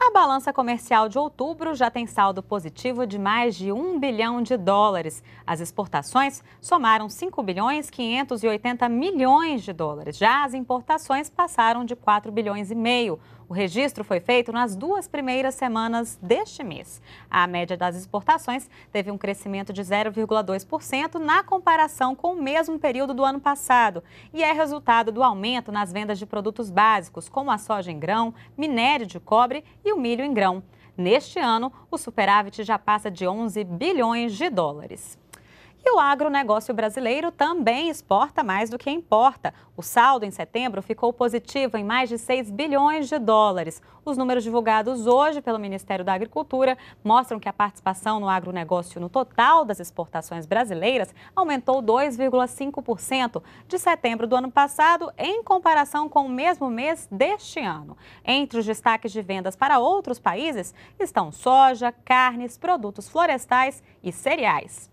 A balança comercial de outubro já tem saldo positivo de mais de 1 bilhão de dólares. As exportações somaram 5 bilhões 580 milhões de dólares. Já as importações passaram de 4 bilhões e meio. O registro foi feito nas duas primeiras semanas deste mês. A média das exportações teve um crescimento de 0,2% na comparação com o mesmo período do ano passado e é resultado do aumento nas vendas de produtos básicos, como a soja em grão, minério de cobre e o milho em grão. Neste ano, o superávit já passa de 11 bilhões de dólares. E o agronegócio brasileiro também exporta mais do que importa. O saldo em setembro ficou positivo em mais de 6 bilhões de dólares. Os números divulgados hoje pelo Ministério da Agricultura mostram que a participação no agronegócio no total das exportações brasileiras aumentou 2,5% de setembro do ano passado em comparação com o mesmo mês deste ano. Entre os destaques de vendas para outros países estão soja, carnes, produtos florestais e cereais.